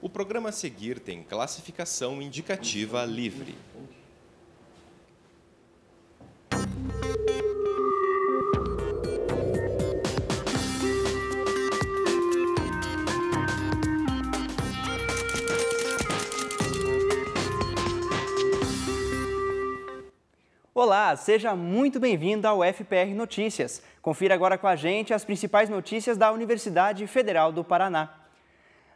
O programa a seguir tem classificação indicativa livre. Olá, seja muito bem-vindo ao FPR Notícias. Confira agora com a gente as principais notícias da Universidade Federal do Paraná.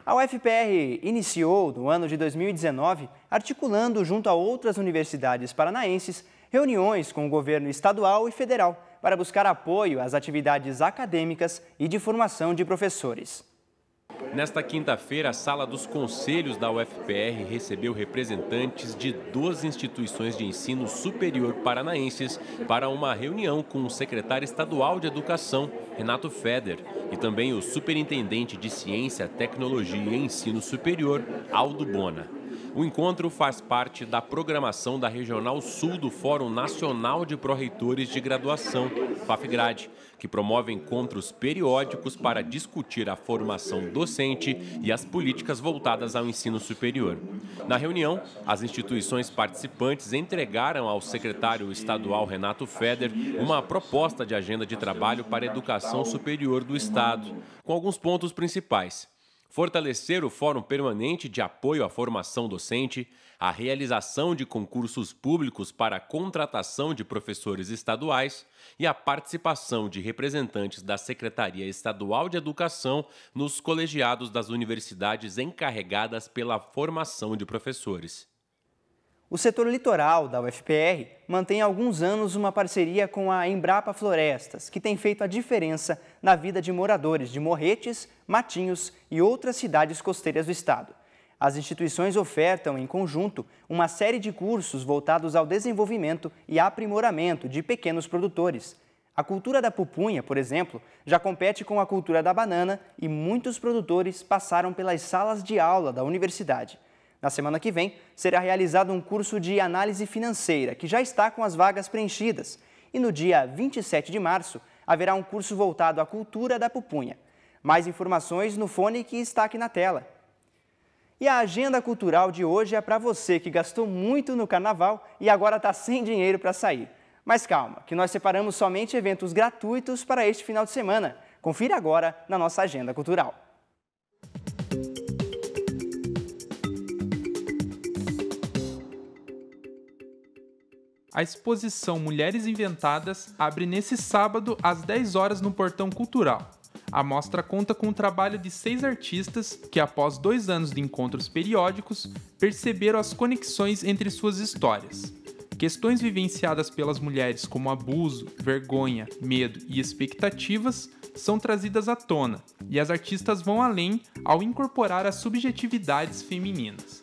A UFPR iniciou, no ano de 2019, articulando junto a outras universidades paranaenses reuniões com o governo estadual e federal para buscar apoio às atividades acadêmicas e de formação de professores. Nesta quinta-feira, a Sala dos Conselhos da UFPR recebeu representantes de duas instituições de ensino superior paranaenses para uma reunião com o secretário estadual de Educação, Renato Feder, e também o superintendente de Ciência, Tecnologia e Ensino Superior, Aldo Bona. O encontro faz parte da programação da Regional Sul do Fórum Nacional de Proreitores de Graduação, FAFGRAD, que promove encontros periódicos para discutir a formação docente e as políticas voltadas ao ensino superior. Na reunião, as instituições participantes entregaram ao secretário estadual Renato Feder uma proposta de agenda de trabalho para a educação superior do Estado, com alguns pontos principais fortalecer o Fórum Permanente de Apoio à Formação Docente, a realização de concursos públicos para a contratação de professores estaduais e a participação de representantes da Secretaria Estadual de Educação nos colegiados das universidades encarregadas pela formação de professores. O setor litoral da UFPR mantém há alguns anos uma parceria com a Embrapa Florestas, que tem feito a diferença na vida de moradores de Morretes, Matinhos e outras cidades costeiras do estado. As instituições ofertam, em conjunto, uma série de cursos voltados ao desenvolvimento e aprimoramento de pequenos produtores. A cultura da pupunha, por exemplo, já compete com a cultura da banana e muitos produtores passaram pelas salas de aula da universidade. Na semana que vem, será realizado um curso de análise financeira, que já está com as vagas preenchidas. E no dia 27 de março, haverá um curso voltado à cultura da pupunha. Mais informações no fone que está aqui na tela. E a agenda cultural de hoje é para você que gastou muito no carnaval e agora está sem dinheiro para sair. Mas calma, que nós separamos somente eventos gratuitos para este final de semana. Confira agora na nossa agenda cultural. A exposição Mulheres Inventadas abre nesse sábado às 10 horas no Portão Cultural. A mostra conta com o trabalho de seis artistas que, após dois anos de encontros periódicos, perceberam as conexões entre suas histórias. Questões vivenciadas pelas mulheres como abuso, vergonha, medo e expectativas são trazidas à tona, e as artistas vão além ao incorporar as subjetividades femininas.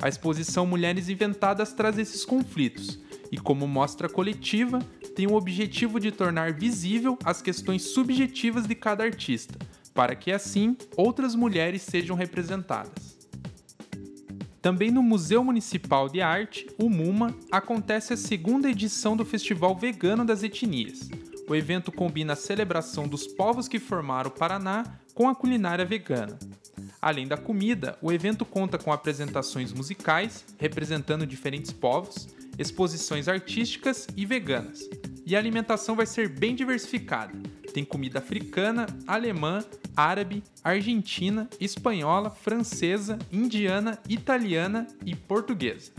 A exposição Mulheres Inventadas traz esses conflitos, e, como mostra coletiva, tem o objetivo de tornar visível as questões subjetivas de cada artista, para que assim outras mulheres sejam representadas. Também no Museu Municipal de Arte, o MUMA, acontece a segunda edição do Festival Vegano das Etnias. O evento combina a celebração dos povos que formaram o Paraná com a culinária vegana. Além da comida, o evento conta com apresentações musicais representando diferentes povos, exposições artísticas e veganas. E a alimentação vai ser bem diversificada. Tem comida africana, alemã, árabe, argentina, espanhola, francesa, indiana, italiana e portuguesa.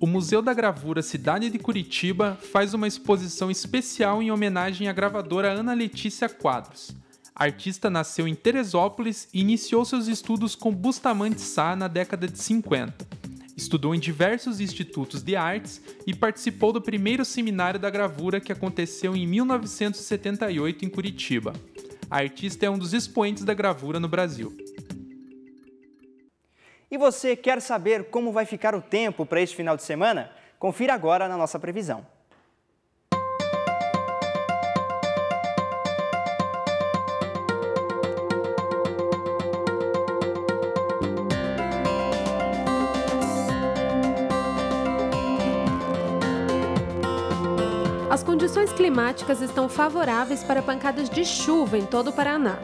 O Museu da Gravura Cidade de Curitiba faz uma exposição especial em homenagem à gravadora Ana Letícia Quadros. A artista nasceu em Teresópolis e iniciou seus estudos com Bustamante Sá na década de 50. Estudou em diversos institutos de artes e participou do primeiro seminário da gravura que aconteceu em 1978 em Curitiba. A artista é um dos expoentes da gravura no Brasil. E você quer saber como vai ficar o tempo para este final de semana? Confira agora na nossa previsão. condições climáticas estão favoráveis para pancadas de chuva em todo o Paraná.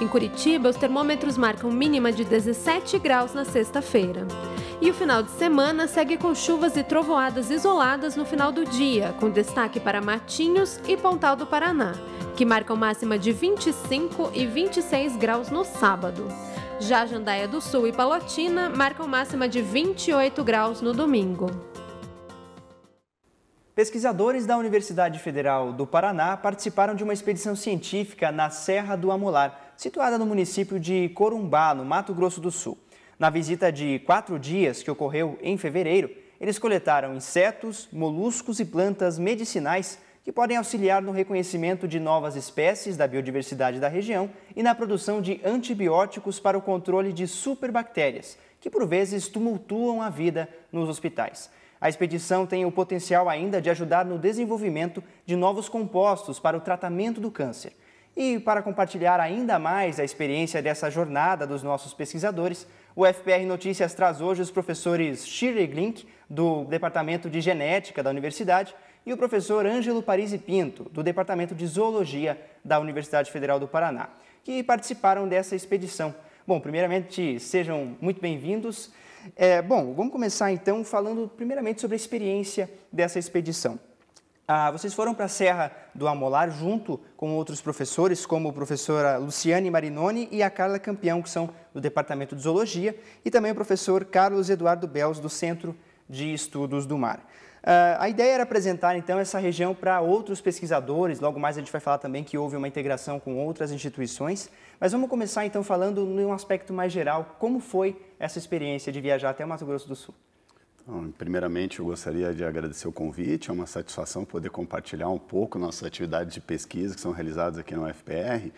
Em Curitiba, os termômetros marcam mínima de 17 graus na sexta-feira. E o final de semana segue com chuvas e trovoadas isoladas no final do dia, com destaque para Matinhos e Pontal do Paraná, que marcam máxima de 25 e 26 graus no sábado. Já Jandaia do Sul e Palotina marcam máxima de 28 graus no domingo. Pesquisadores da Universidade Federal do Paraná participaram de uma expedição científica na Serra do Amolar, situada no município de Corumbá, no Mato Grosso do Sul. Na visita de quatro dias que ocorreu em fevereiro, eles coletaram insetos, moluscos e plantas medicinais que podem auxiliar no reconhecimento de novas espécies da biodiversidade da região e na produção de antibióticos para o controle de superbactérias, que por vezes tumultuam a vida nos hospitais. A expedição tem o potencial ainda de ajudar no desenvolvimento de novos compostos para o tratamento do câncer. E para compartilhar ainda mais a experiência dessa jornada dos nossos pesquisadores, o FPR Notícias traz hoje os professores Shirley Glink, do Departamento de Genética da Universidade, e o professor Ângelo Parisi Pinto, do Departamento de Zoologia da Universidade Federal do Paraná, que participaram dessa expedição. Bom, primeiramente, sejam muito bem-vindos. É, bom, vamos começar então falando primeiramente sobre a experiência dessa expedição. Ah, vocês foram para a Serra do Amolar junto com outros professores, como a professora Luciane Marinoni e a Carla Campeão, que são do Departamento de Zoologia, e também o professor Carlos Eduardo Belos, do Centro de Estudos do Mar. Ah, a ideia era apresentar então essa região para outros pesquisadores, logo mais a gente vai falar também que houve uma integração com outras instituições, mas vamos começar então falando num aspecto mais geral, como foi essa experiência de viajar até o Mato Grosso do Sul? Então, primeiramente, eu gostaria de agradecer o convite. É uma satisfação poder compartilhar um pouco nossas atividades de pesquisa que são realizadas aqui na UFPR.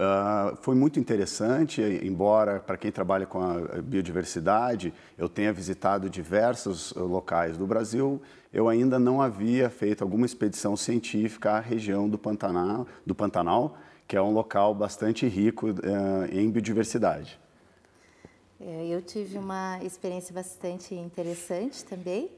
Ah, foi muito interessante, embora para quem trabalha com a biodiversidade, eu tenha visitado diversos ah, locais do Brasil, eu ainda não havia feito alguma expedição científica à região do Pantanal, do Pantanal que é um local bastante rico uh, em biodiversidade. É, eu tive uma experiência bastante interessante também.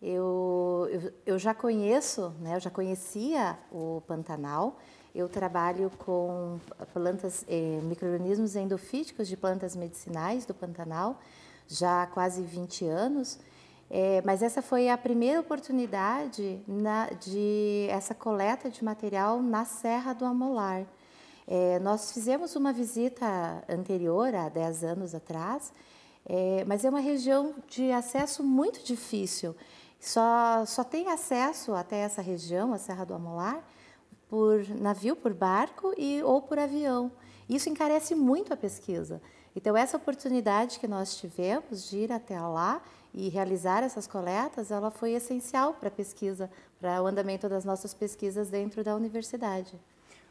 Eu, eu, eu já conheço, né, eu já conhecia o Pantanal, eu trabalho com eh, plantas, eh, microorganismos endofíticos de plantas medicinais do Pantanal já há quase 20 anos. Eh, mas essa foi a primeira oportunidade na, de essa coleta de material na Serra do Amolar. Eh, nós fizemos uma visita anterior, há 10 anos atrás, mas é uma região de acesso muito difícil. Só, só tem acesso até essa região, a Serra do Amolar, por navio, por barco e ou por avião. Isso encarece muito a pesquisa. Então essa oportunidade que nós tivemos de ir até lá e realizar essas coletas, ela foi essencial para a pesquisa, para o andamento das nossas pesquisas dentro da universidade.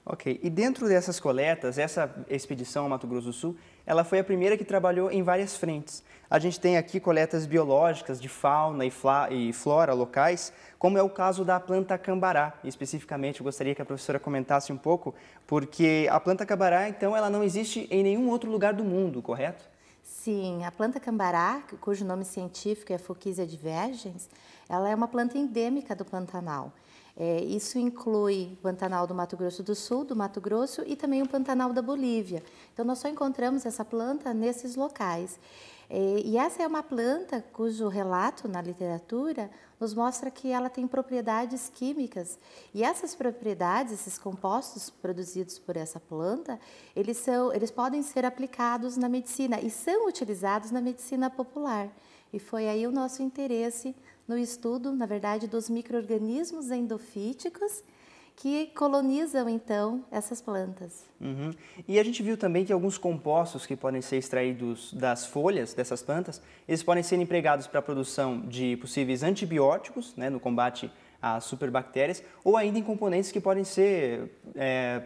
Ok. E dentro dessas coletas, essa expedição ao Mato Grosso do Sul, ela foi a primeira que trabalhou em várias frentes. A gente tem aqui coletas biológicas de fauna e, e flora locais, como é o caso da planta cambará. especificamente, eu gostaria que a professora comentasse um pouco, porque a planta cambará, então, ela não existe em nenhum outro lugar do mundo, correto? Sim, a planta cambará, cujo nome científico é Fuchsia divergens, ela é uma planta endêmica do Pantanal. É, isso inclui o Pantanal do Mato Grosso do Sul, do Mato Grosso e também o Pantanal da Bolívia. Então, nós só encontramos essa planta nesses locais. É, e essa é uma planta cujo relato na literatura nos mostra que ela tem propriedades químicas. E essas propriedades, esses compostos produzidos por essa planta, eles, são, eles podem ser aplicados na medicina e são utilizados na medicina popular. E foi aí o nosso interesse no estudo, na verdade, dos micro-organismos endofíticos que colonizam então essas plantas. Uhum. E a gente viu também que alguns compostos que podem ser extraídos das folhas dessas plantas, eles podem ser empregados para a produção de possíveis antibióticos, né, no combate às superbactérias, ou ainda em componentes que podem ser é,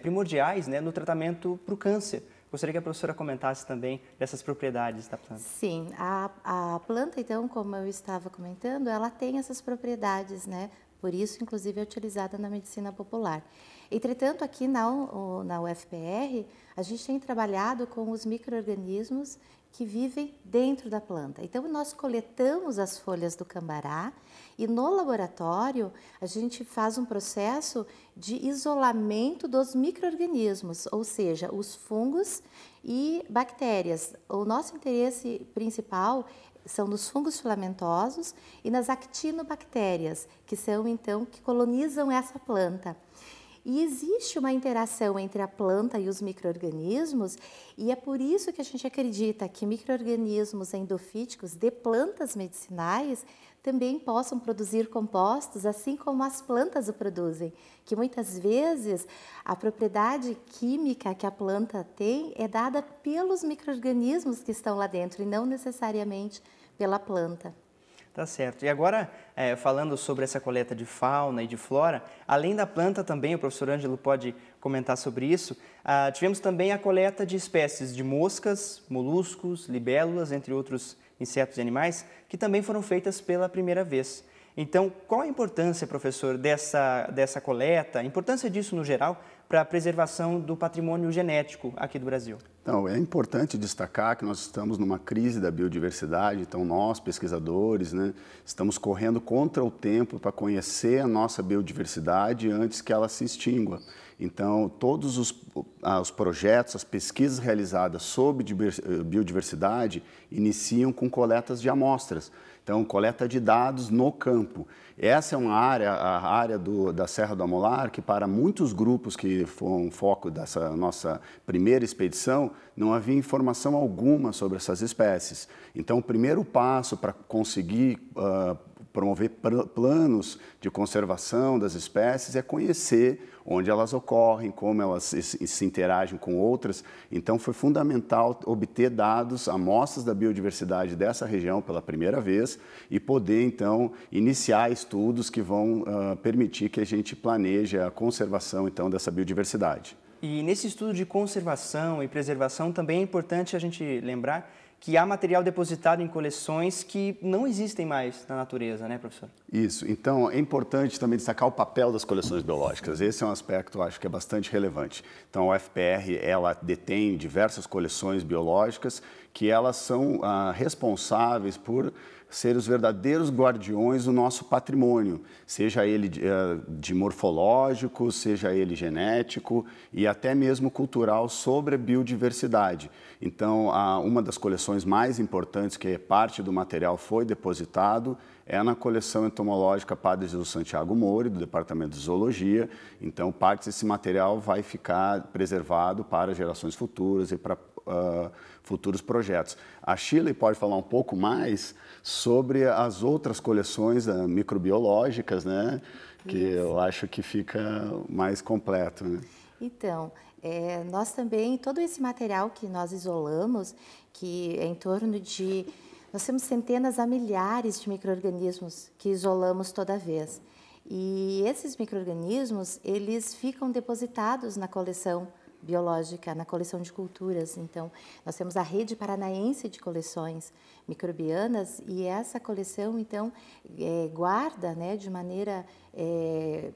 primordiais né, no tratamento para o câncer. Gostaria que a professora comentasse também dessas propriedades da planta. Sim, a, a planta, então, como eu estava comentando, ela tem essas propriedades, né? Por isso, inclusive, é utilizada na medicina popular. Entretanto, aqui na, na UFPR, a gente tem trabalhado com os micro-organismos que vivem dentro da planta. Então, nós coletamos as folhas do cambará e no laboratório a gente faz um processo de isolamento dos micro-organismos, ou seja, os fungos e bactérias. O nosso interesse principal são nos fungos filamentosos e nas actinobactérias, que são então que colonizam essa planta. E existe uma interação entre a planta e os microorganismos, e é por isso que a gente acredita que microorganismos endofíticos de plantas medicinais também possam produzir compostos, assim como as plantas o produzem, que muitas vezes a propriedade química que a planta tem é dada pelos microorganismos que estão lá dentro e não necessariamente pela planta. Tá certo. E agora, é, falando sobre essa coleta de fauna e de flora, além da planta também, o professor Ângelo pode comentar sobre isso, ah, tivemos também a coleta de espécies de moscas, moluscos, libélulas, entre outros insetos e animais, que também foram feitas pela primeira vez. Então, qual a importância, professor, dessa, dessa coleta, a importância disso no geral, para a preservação do patrimônio genético aqui do Brasil? Então, é importante destacar que nós estamos numa crise da biodiversidade, então nós, pesquisadores, né, estamos correndo contra o tempo para conhecer a nossa biodiversidade antes que ela se extingua. Então, todos os, ah, os projetos, as pesquisas realizadas sobre eh, biodiversidade iniciam com coletas de amostras. Então, coleta de dados no campo. Essa é uma área, a área do, da Serra do Amolar, que para muitos grupos que foram foco dessa nossa primeira expedição, não havia informação alguma sobre essas espécies. Então, o primeiro passo para conseguir uh, promover planos de conservação das espécies é conhecer onde elas ocorrem, como elas se interagem com outras. Então, foi fundamental obter dados, amostras da biodiversidade dessa região pela primeira vez e poder, então, iniciar estudos que vão uh, permitir que a gente planeje a conservação, então, dessa biodiversidade. E nesse estudo de conservação e preservação também é importante a gente lembrar que há material depositado em coleções que não existem mais na natureza, né, professor? Isso. Então, é importante também destacar o papel das coleções biológicas. Esse é um aspecto, acho que é bastante relevante. Então, a UFPR, ela detém diversas coleções biológicas que elas são ah, responsáveis por ser os verdadeiros guardiões do nosso patrimônio, seja ele de, eh, de morfológico, seja ele genético e até mesmo cultural sobre biodiversidade. Então, uma das coleções mais importantes que é parte do material foi depositado é na coleção entomológica Padre Jesus Santiago Mori, do Departamento de Zoologia. Então, parte desse material vai ficar preservado para gerações futuras e para uh, futuros projetos. A Chile pode falar um pouco mais sobre as outras coleções uh, microbiológicas, né? que Isso. eu acho que fica mais completo. Né? Então, é, nós também, todo esse material que nós isolamos, que é em torno de. Nós temos centenas a milhares de micro-organismos que isolamos toda vez. E esses micro-organismos, eles ficam depositados na coleção biológica, na coleção de culturas. Então, nós temos a rede paranaense de coleções microbianas e essa coleção, então, é, guarda né, de maneira é,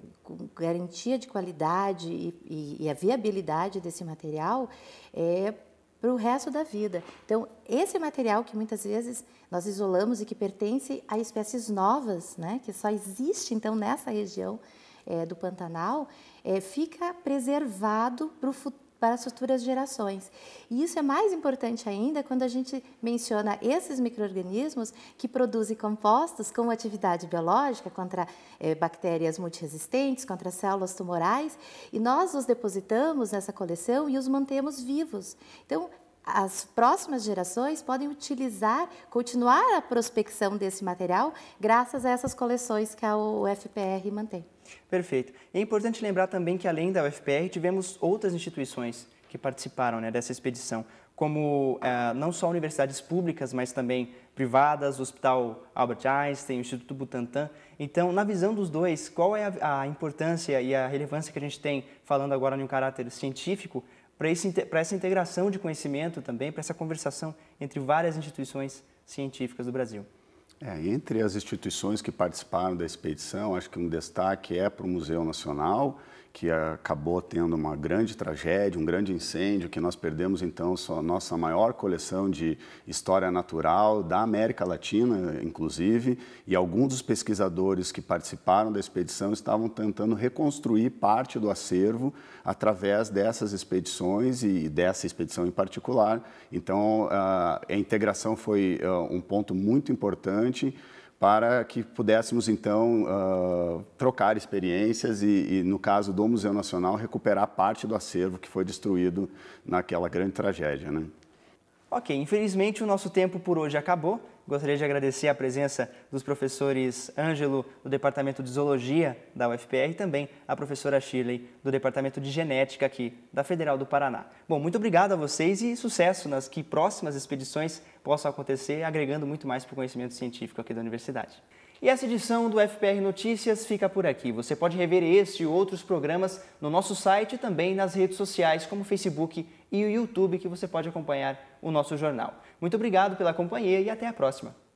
garantia de qualidade e, e, e, a viabilidade desse material é, para o resto da vida. Então, esse material que muitas vezes nós isolamos e que pertence a espécies novas, né, que só existe então nessa região é, do Pantanal é, fica preservado para, para as futuras gerações. E isso é mais importante ainda quando a gente menciona esses micro-organismos que produzem compostos com atividade biológica contra é, bactérias multiresistentes, contra células tumorais, e nós os depositamos nessa coleção e os mantemos vivos. Então, as próximas gerações podem utilizar, continuar a prospecção desse material graças a essas coleções que a UFPR mantém. Perfeito. é importante lembrar também que além da UFPR tivemos outras instituições que participaram né, dessa expedição, como eh, não só universidades públicas, mas também privadas, o Hospital Albert Einstein, o Instituto Butantan. Então, na visão dos dois, qual é a, a importância e a relevância que a gente tem, falando agora em um caráter científico, para essa integração de conhecimento também, para essa conversação entre várias instituições científicas do Brasil? É, entre as instituições que participaram da expedição, acho que um destaque é para o Museu Nacional, que acabou tendo uma grande tragédia, um grande incêndio, que nós perdemos então a nossa maior coleção de história natural da América Latina, inclusive, e alguns dos pesquisadores que participaram da expedição estavam tentando reconstruir parte do acervo através dessas expedições e dessa expedição em particular. Então, ah, a integração foi ah, um ponto muito importante para que pudéssemos então uh, trocar experiências e, e, no caso do Museu Nacional, recuperar parte do acervo que foi destruído naquela grande tragédia. Né? Ok, infelizmente o nosso tempo por hoje acabou. Gostaria de agradecer a presença dos professores Ângelo, do Departamento de Zoologia da UFPR, e também a professora Shirley, do Departamento de Genética aqui da Federal do Paraná. Bom, muito obrigado a vocês e sucesso nas que próximas expedições possam acontecer, agregando muito mais para o conhecimento científico aqui da universidade. E essa edição do FPR Notícias fica por aqui. Você pode rever este e outros programas no nosso site e também nas redes sociais como o Facebook e o YouTube que você pode acompanhar o nosso jornal. Muito obrigado pela companhia e até a próxima.